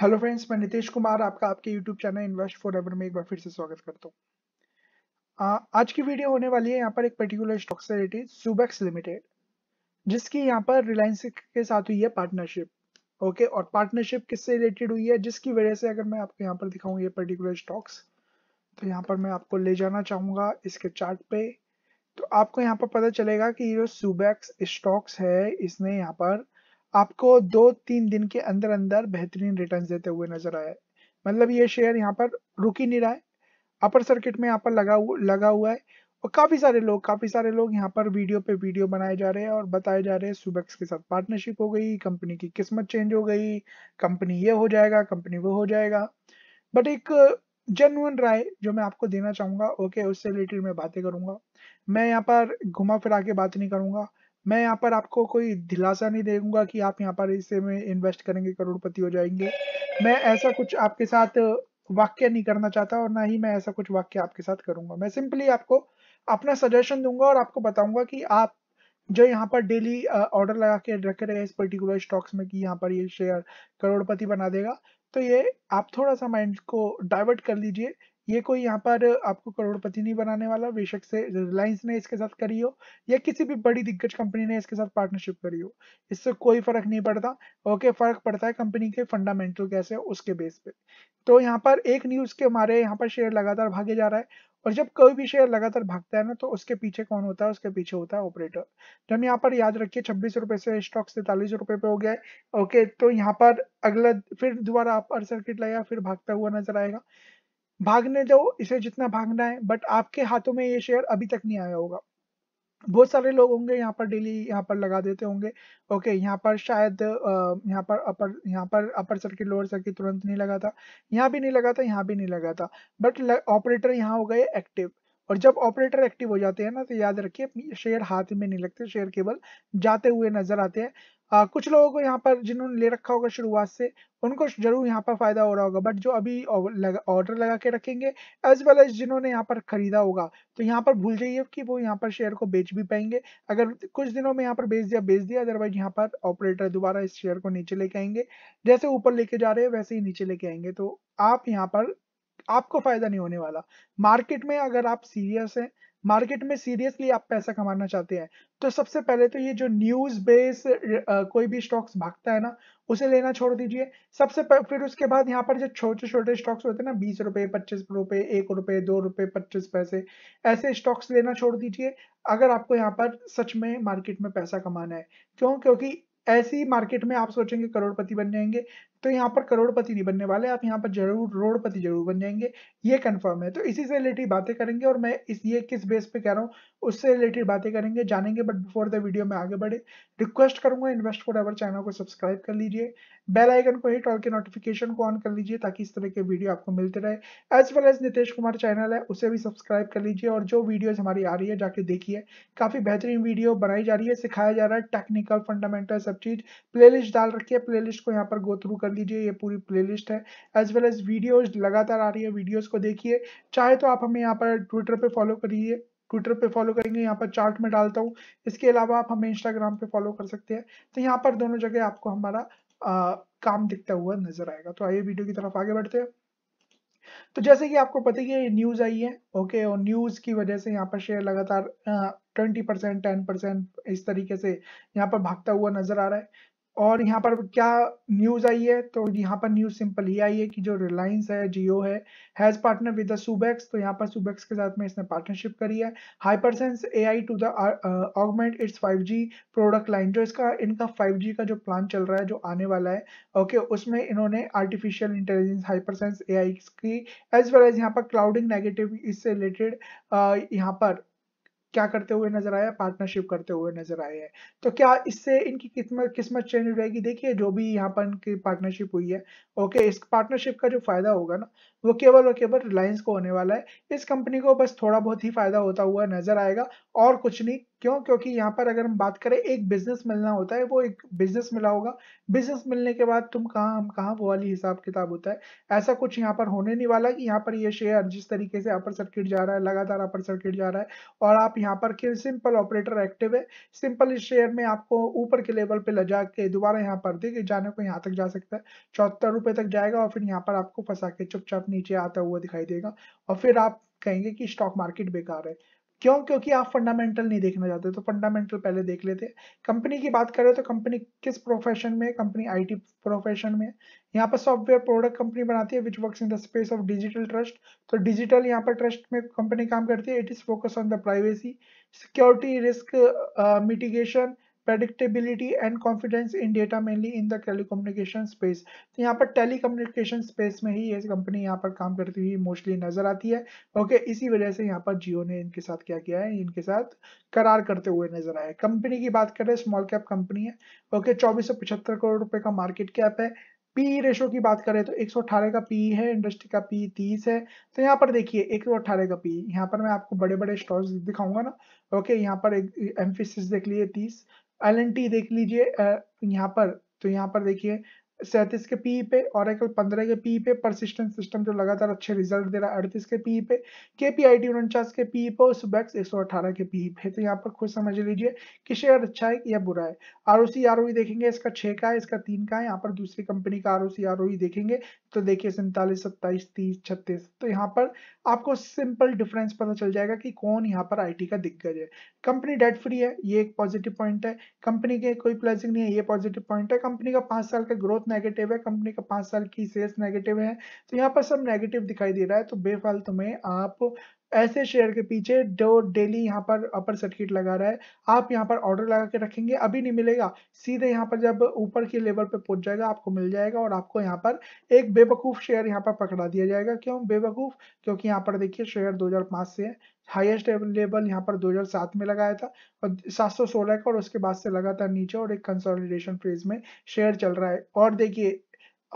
hello friends मैं नितेश कुमार आपका आपके YouTube channel invest forever में एक बार फिर से स्वागत करता हूँ आज की वीडियो होने वाली है यहाँ पर एक पर्टिकुलर स्टॉक से रिलेटेड सुबेक्स लिमिटेड जिसकी यहाँ पर रिलायंस के साथ हुई है पार्टनरशिप ओके और पार्टनरशिप किससे रिलेटेड हुई है जिसकी वजह से अगर मैं आपको यहाँ पर दिखाऊँ ये पर्टिकुलर स्टॉक्स तो यहाँ पर मैं आपको ले जाना चाहूँगा इसके चार्ट पे तो आपको यहाँ पर पता चलेगा कि ये जो सुबैक्स स्टॉक्स है इसने यहाँ पर आपको दो तीन दिन के अंदर अंदर बेहतरीन रिटर्न देते हुए नजर आया मतलब ये शेयर यहाँ पर रुक ही नहीं रहा है अपर सर्किट में यहाँ पर लगा लगा हुआ है और काफ़ी सारे लोग काफ़ी सारे लोग यहाँ पर वीडियो पे वीडियो बनाए जा रहे हैं और बताए जा रहे हैं सुबेक्स के साथ पार्टनरशिप हो गई कंपनी की किस्मत चेंज हो गई कंपनी ये हो जाएगा कंपनी वो हो जाएगा बट एक जेनुअन राय जो मैं आपको देना चाहूंगा ओके उससे रिलेटेड मैं बातें करूंगा मैं यहाँ पर घुमा फिरा के बात नहीं करूंगा मैं यहाँ पर आपको कोई दिलासा नहीं देगा कि आप यहाँ पर इसे में इन्वेस्ट करेंगे करोड़पति हो जाएंगे मैं ऐसा कुछ आपके साथ वाक्य नहीं करना चाहता और ना ही मैं ऐसा कुछ वाक्य आपके साथ करूंगा मैं सिंपली आपको अपना सजेशन दूंगा और आपको बताऊंगा कि आप जो यहाँ पर डेली ऑर्डर लगा के रख रहे हैं इस पर्टिकुलर स्टॉक्स में कि यहाँ पर ये शेयर करोड़पति बना देगा तो ये आप थोड़ा सा माइंड को डाइवर्ट कर लीजिए ये कोई यहाँ पर आपको करोड़पति नहीं बनाने वाला बेशक से रिलायंस ने इसके साथ करी हो या किसी भी बड़ी दिग्गज कंपनी ने इसके साथ पार्टनरशिप करी हो इससे कोई फर्क नहीं पड़ता ओके फर्क पड़ता है कंपनी के फंडामेंटल कैसे है उसके बेस पे तो यहाँ पर एक न्यूज के हमारे यहाँ पर शेयर लगातार भागे जा रहा है और जब कोई भी शेयर लगातार भागता है ना तो उसके पीछे कौन होता है उसके पीछे होता है ऑपरेटर तो हम यहाँ पर याद रखिए छब्बीस रुपए से स्टॉक सैतालीस रुपए पे हो गया है ओके तो यहाँ पर अगला फिर दोबारा आप सर्किट लगाया फिर भागता हुआ नजर आएगा भागने दो इसे जितना भागना है बट आपके हाथों में ये शेयर अभी तक नहीं आया होगा बहुत सारे लोग होंगे यहाँ पर डेली यहाँ पर लगा देते होंगे ओके यहाँ पर शायद यहाँ पर अपर यहाँ पर अपर सर्किट लोअर सर्किट तुरंत नहीं लगा था यहाँ भी नहीं लगा था यहाँ भी नहीं लगा था बट ऑपरेटर यहाँ हो गए एक्टिव और जब ऑपरेटर एक्टिव हो जाते हैं ना तो याद रखिए शेयर हाथ में नहीं लगते शेयर केवल जाते हुए नजर आते हैं आ, कुछ लोगों को यहाँ पर जिन्होंने ले रखा होगा शुरुआत से उनको जरूर यहाँ पर फायदा हो रहा होगा बट जो अभी ऑर्डर लगा लगा के रखेंगे एज वेल एज जिन्होंने यहाँ पर खरीदा होगा तो यहाँ पर भूल जाइए कि वो यहाँ पर शेयर को बेच भी पाएंगे अगर कुछ दिनों में यहाँ पर बेच दिया बेच दिया अदरवाइज यहाँ पर ऑपरेटर दोबारा इस शेयर को नीचे लेके आएंगे जैसे ऊपर लेके जा रहे हैं वैसे ही नीचे लेके आएंगे तो आप यहाँ पर आपको फायदा नहीं होने वाला मार्केट में अगर आप सीरियस हैं मार्केट में सीरियसली आप पैसा कमाना चाहते हैं तो सबसे पहले तो ये जो न्यूज बेस कोई भी स्टॉक्स भागता है ना उसे लेना छोड़ दीजिए सबसे फिर उसके बाद यहाँ पर जो छोटे छोटे स्टॉक्स होते हैं ना बीस रुपए पच्चीस रुपए एक रुपए दो रुपए पच्चीस पैसे ऐसे स्टॉक्स लेना छोड़ दीजिए अगर आपको यहाँ पर सच में मार्केट में पैसा कमाना है क्यों क्योंकि ऐसी मार्केट में आप सोचेंगे करोड़पति बन जाएंगे तो यहाँ पर करोड़पति नहीं बनने वाले आप यहाँ पर जरूर रोडपति जरूर बन जाएंगे ये कंफर्म है तो इसी से रिलेटेड बातें करेंगे और मैं इस ये किस बेस पे कह रहा हूँ उससे रिलेटेड बातें करेंगे जानेंगे बट बिफोर द वीडियो में आगे बढ़े रिक्वेस्ट करूंगा इन्वेस्ट फॉर एवर चैनल को सब्सक्राइब कर लीजिए बेल आइकन को हिट ऑल के नोटिफिकेशन को ऑन कर लीजिए ताकि इस तरह के वीडियो आपको मिलते रहे as well as Nitesh Kumar channel है उसे भी सब्सक्राइब कर लीजिए और जो वीडियोज हमारी आ रही है जाके देखिए काफी बेहतरीन वीडियो बनाई जा रही है सिखाया जा रहा है टेक्निकल फंडामेंटल सब चीज प्ले डाल रखी है प्ले को यहाँ पर गो थ्रू कर लीजिए ये पूरी प्ले है एज वेल एज वीडियोज लगातार आ रही है वीडियोज को देखिए चाहे तो आप हमें यहाँ पर ट्विटर पर फॉलो करिए ट्विटर पे फॉलो करेंगे यहाँ पर चार्ट में डालता हूँ इसके अलावा आप हमें इंस्टाग्राम पे फॉलो कर सकते हैं तो यहाँ पर दोनों जगह आपको हमारा आ, काम दिखता हुआ नजर आएगा तो आइए वीडियो की तरफ आगे बढ़ते हैं तो जैसे कि आपको पता ही है न्यूज आई है ओके और न्यूज की वजह से यहाँ पर शेयर लगातार ट्वेंटी परसेंट टेन परसेंट इस तरीके से यहाँ पर भागता हुआ नजर आ रहा है और यहाँ पर क्या न्यूज आई है तो यहाँ पर न्यूज सिंपल ही आई है कि जो रिलायंस है जियो है has partner with the Subex तो यहाँ पर सुबेक्स के साथ में इसने पार्टनरशिप करी है hypersense AI to the augment its 5G product line जो इसका इनका 5G का जो प्लान चल रहा है जो आने वाला है ओके okay, उसमें इन्होंने आर्टिफिशियल इंटेलिजेंस हाइपरसेंस आई की एज वेल एज यहाँ पर क्लाउडिंग नेगेटिव इससे रिलेटेड uh, यहाँ पर क्या करते हुए नजर आया पार्टनरशिप करते हुए नजर आए हैं तो क्या इससे इनकी किस्मत किस्मत चेंज रहेगी देखिए जो भी यहाँ पर इनकी पार्टनरशिप हुई है ओके इस पार्टनरशिप का जो फायदा होगा ना वो केवल और केवल रिलायंस को होने वाला है इस कंपनी को बस थोड़ा बहुत ही फायदा होता हुआ नजर आएगा और कुछ नहीं क्यों क्योंकि यहाँ पर अगर हम बात करें एक बिजनेस मिलना होता है वो एक बिजनेस मिला होगा बिजनेस मिलने के बाद तुम कहाँ हम कहाँ वो वाली हिसाब किताब होता है ऐसा कुछ यहाँ पर होने नहीं वाला कि यहाँ पर ये शेयर जिस तरीके से अपर सर्किट जा रहा है लगातार अपर सर्किट जा रहा है और आप यहाँ पर के सिंपल ऑपरेटर एक्टिव है सिंपल इस शेयर में आपको ऊपर के लेवल पे ले के दोबारा यहाँ पर देखिए जाने को यहाँ तक जा सकता है चौहत्तर रुपये तक जाएगा और फिर यहाँ पर आपको फंसा के चुपचाप नीचे आता हुआ दिखाई देगा और फिर आप कहेंगे कि स्टॉक मार्केट बेकार है क्यों क्योंकि आप फंडामेंटल नहीं देखना चाहते तो फंडामेंटल पहले देख लेते कंपनी की बात करें तो कंपनी किस प्रोफेशन में कंपनी आईटी प्रोफेशन में यहाँ पर सॉफ्टवेयर प्रोडक्ट कंपनी बनाती है which works in the space of digital trust तो डिजिटल यहाँ पर ट्रस्ट में कंपनी काम करती है it is focus on the privacy security risk mitigation predictability and confidence in data mainly in the telecommunication space तो यहाँ पर telecommunication space में ही ये कंपनी यहाँ पर काम करती हुई mostly नजर आती है ओके okay, इसी वजह से यहाँ पर जियो ने इनके साथ क्या किया है इनके साथ करार करते हुए नजर आए कंपनी की बात करें स्मॉल कैप कंपनी है ओके चौबीस सौ पचहत्तर करोड़ रुपए का मार्केट कैप है पी रेशो e की बात करें तो 118 का पी e है इंडस्ट्री का पी e 30 है तो यहाँ पर देखिए 118 का पी यहाँ पर मैं आपको बड़े बड़े स्टॉक्स दिखाऊंगा ना ओके यहाँ पर एक एम्फिस देख लिए 30 एल देख लीजिए यहाँ पर तो यहाँ पर देखिए सैंतीस के पी पे और एक पंद्रह के पी पे परसिस्टेंट सिस्टम जो लगातार अच्छे रिजल्ट दे रहा है अड़तीस के पी पे के पी आई टी उनचास के पी पे और सुबैक्स एक सौ अठारह के पी पे तो यहाँ पर खुद समझ लीजिए कि शेयर अच्छा है या बुरा है R O C R O देखेंगे इसका छः का है इसका तीन का है यहाँ पर दूसरी कंपनी का R O C R O देखेंगे तो देखिए सैंतालीस सत्ताईस तीस छत्तीस तो यहाँ पर आपको सिंपल डिफरेंस पता चल जाएगा कि कौन यहाँ पर आईटी का दिग्गज है कंपनी डेट फ्री है ये एक पॉजिटिव पॉइंट है कंपनी के कोई प्लेसिंग नहीं है ये पॉजिटिव पॉइंट है कंपनी का पाँच साल का ग्रोथ नेगेटिव है कंपनी का पाँच साल की सेल्स नेगेटिव है तो यहाँ पर सब नेगेटिव दिखाई दे रहा है तो बेफालतु में आप ऐसे शेयर के पीछे जो डेली यहाँ पर अपर सर्किट लगा रहा है आप यहाँ पर ऑर्डर लगा के रखेंगे अभी नहीं मिलेगा सीधे यहाँ पर जब ऊपर की लेवल पे पहुंच जाएगा आपको मिल जाएगा और आपको यहाँ पर एक बेवकूफ़ शेयर यहाँ पर पकड़ा दिया जाएगा क्यों बेवकूफ़ क्योंकि यहाँ पर देखिए शेयर दो से है हाईएस्ट लेवल यहाँ पर 2007 में लगाया था और सोलह का और उसके बाद से लगातार नीचे और एक कंसोलिडेशन फेज में शेयर चल रहा है और देखिए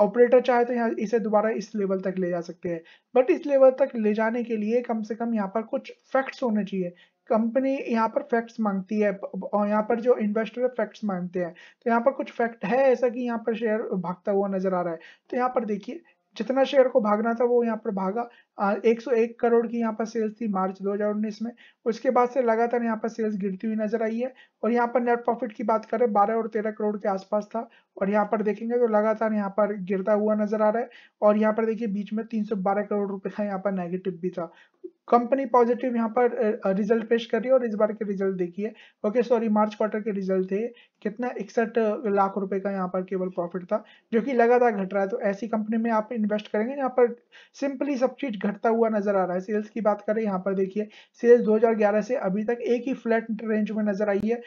ऑपरेटर चाहे तो यहाँ इसे दोबारा इस लेवल तक ले जा सकते हैं बट इस लेवल तक ले जाने के लिए कम से कम यहाँ पर कुछ फैक्ट्स होने चाहिए कंपनी यहाँ पर फैक्ट्स मांगती है और यहाँ पर जो इन्वेस्टर है फैक्ट्स मांगते हैं तो यहाँ पर कुछ फैक्ट है ऐसा कि यहाँ पर शेयर भागता हुआ नजर आ रहा है तो यहाँ पर देखिए जितना शेयर को भागना था वो यहाँ पर भागा 101 करोड़ की यहाँ पर सेल्स थी मार्च 2019 में उसके बाद से लगातार यहाँ पर सेल्स गिरती हुई नजर आई है और यहाँ पर नेट प्रॉफिट की बात करें 12 और 13 करोड़ के आसपास था और यहाँ पर देखेंगे तो लगातार यहाँ पर गिरता हुआ नजर आ रहा है और यहाँ पर देखिए बीच में 312 करोड़ रुपए का यहाँ पर नेगेटिव भी था कंपनी पॉजिटिव यहाँ पर रिजल्ट पेश कर रही है और इस बार के रिजल्ट देखिए ओके सॉरी मार्च क्वार्टर के रिजल्ट थे कितना इकसठ लाख रुपए का यहाँ पर केवल प्रॉफिट था जो कि लगातार घट रहा है तो ऐसी कंपनी में आप इन्वेस्ट करेंगे यहाँ पर सिंपली सब चीज घटता हुआ नजर आ रहा है सेल्स की बात करें यहाँ पर देखिए सेल्स 2011 से अभी तक एक ही फ्लैट रेंज में नजर आई है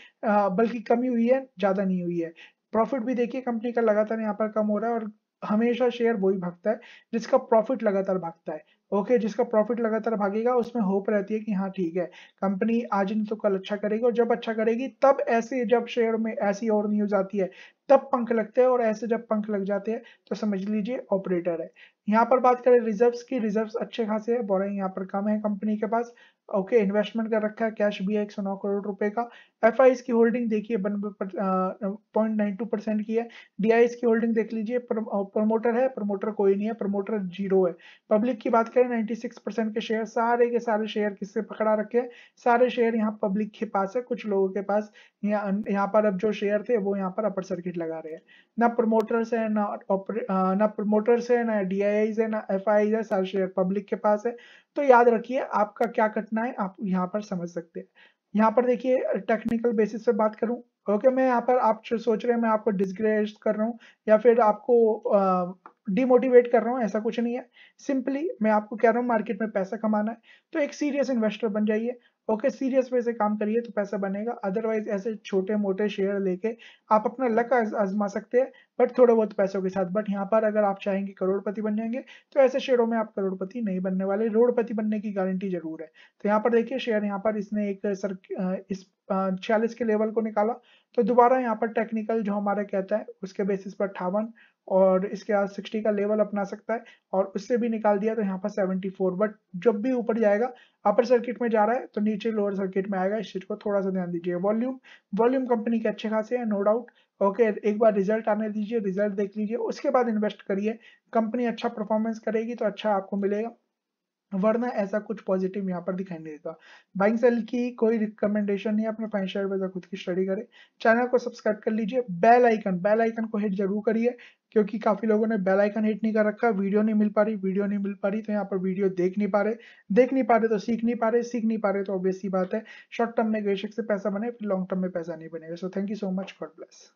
बल्कि कमी हुई है ज्यादा नहीं हुई है प्रॉफिट भी देखिए कंपनी का लगातार यहाँ पर कम हो रहा है और हमेशा शेयर वही भागता है जिसका प्रॉफिट लगातार भागता है ओके okay, जिसका प्रॉफिट लगातार भागेगा उसमें होप रहती है कि हाँ ठीक है कंपनी आज नहीं तो कल अच्छा करेगी और जब अच्छा करेगी तब ऐसे जब शेयर में ऐसी और न्यूज आती है तब पंख लगते हैं और ऐसे जब पंख लग जाते हैं तो समझ लीजिए ऑपरेटर है यहाँ पर बात करें रिजर्व्स की रिजर्व्स अच्छे खासे है बोरिंग यहाँ पर कम है कंपनी के पास ओके इन्वेस्टमेंट कर रखा है कैश भी है एक करोड़ रुपए का एफ की होल्डिंग देखिए पॉइंट नाइन टू परसेंट की है डी की होल्डिंग देख लीजिए प्रमोटर है प्रमोटर कोई नहीं है प्रमोटर जीरो है पब्लिक की बात करें सिक्स परसेंट के शेयर सारे के सारे शेयर किससे पकड़ा रखे हैं सारे शेयर यहाँ पब्लिक के पास है कुछ लोगों के पास यहाँ पर अब जो शेयर थे वो यहाँ पर अपर सर्किट भीड़ लगा रहे हैं ना प्रमोटर्स है ना ना प्रमोटर्स है ना डी आई आईज है ना एफ आई आईज है सारे शेयर पब्लिक के पास है तो याद रखिए आपका क्या कटना है आप यहाँ पर समझ सकते हैं यहाँ पर देखिए टेक्निकल बेसिस पे बात करूँ ओके मैं यहाँ पर आप सोच रहे हैं मैं आपको डिस्ग्रेस कर रहा हूँ या फिर आपको डिमोटिवेट कर रहा हूँ ऐसा कुछ नहीं है सिंपली मैं आपको कह रहा हूँ मार्केट में पैसा कमाना है तो एक सीरियस इन्वेस्टर बन जाइए ओके सीरियस वे से काम करिए तो पैसा बनेगा अदरवाइज ऐसे छोटे मोटे शेयर लेके आप अपना लक आजमा सकते हैं बट थोड़े बहुत पैसों के साथ बट यहाँ पर अगर आप चाहेंगे करोड़पति बन जाएंगे तो ऐसे शेयरों में आप करोड़पति नहीं बनने वाले रोडपति बनने की गारंटी जरूर है तो यहाँ पर देखिए शेयर यहाँ पर इसने एक सर इस छियालीस के लेवल को निकाला तो दोबारा यहाँ पर टेक्निकल जो हमारा कहता है उसके बेसिस पर अठावन और इसके बाद 60 का लेवल अपना सकता है और उससे भी निकाल दिया तो यहाँ पर 74 बट जब भी ऊपर जाएगा अपर सर्किट में जा रहा है तो नीचे लोअर सर्किट में आएगा इस चीज को थोड़ा सा ध्यान दीजिए वॉल्यूम वॉल्यूम कंपनी के अच्छे खासे हैं नो डाउट ओके एक बार रिजल्ट आने दीजिए रिजल्ट देख लीजिए उसके बाद इन्वेस्ट करिए कंपनी अच्छा परफॉर्मेंस करेगी तो अच्छा आपको मिलेगा वरना ऐसा कुछ पॉजिटिव यहाँ पर दिखाई नहीं देता बाइंग सेल की कोई रिकमेंडेशन नहीं अपने फाइनेंशियल एडवाइजर खुद की स्टडी करें चैनल को सब्सक्राइब कर लीजिए बेल आइकन बेल आइकन को हिट जरूर करिए क्योंकि काफी लोगों ने बेल आइकन हिट नहीं कर रखा वीडियो नहीं मिल पा रही वीडियो नहीं मिल पा रही तो यहाँ पर वीडियो देख नहीं पा रहे देख नहीं पा रहे तो सीख नहीं पा रहे सीख नहीं पा रहे तो ऑब्वियसली बात है शॉर्ट टर्म में बेशक से पैसा बने फिर लॉन्ग टर्म में पैसा नहीं बनेगा so thank you so much God bless